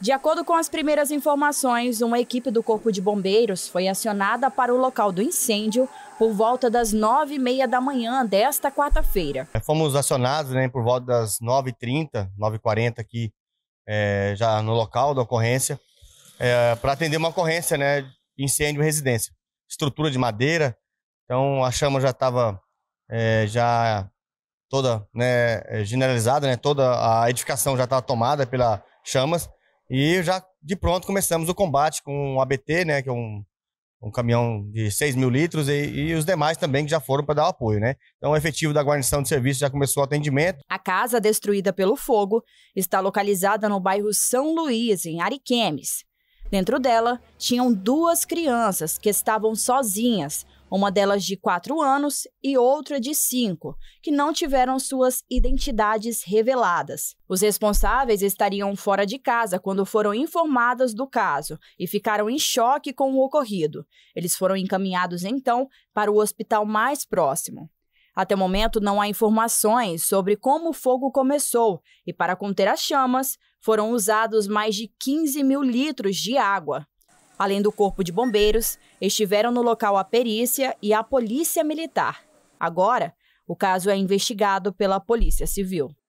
De acordo com as primeiras informações, uma equipe do Corpo de Bombeiros foi acionada para o local do incêndio por volta das nove e meia da manhã desta quarta-feira. É, fomos acionados né, por volta das 9h30, 9h40 aqui é, já no local da ocorrência, é, para atender uma ocorrência né, de incêndio em residência. Estrutura de madeira, então a chama já estava é, já toda né, é, generalizada, né, toda a edificação já estava tomada pelas chamas e já de pronto começamos o combate com um ABT, né, que é um, um caminhão de 6 mil litros, e, e os demais também que já foram para dar apoio. Né? Então, o efetivo da guarnição de serviço já começou o atendimento. A casa destruída pelo fogo está localizada no bairro São Luís, em Ariquemes. Dentro dela tinham duas crianças que estavam sozinhas, uma delas de 4 anos e outra de 5, que não tiveram suas identidades reveladas. Os responsáveis estariam fora de casa quando foram informadas do caso e ficaram em choque com o ocorrido. Eles foram encaminhados então para o hospital mais próximo. Até o momento, não há informações sobre como o fogo começou, e para conter as chamas, foram usados mais de 15 mil litros de água. Além do Corpo de Bombeiros, estiveram no local a perícia e a Polícia Militar. Agora, o caso é investigado pela Polícia Civil.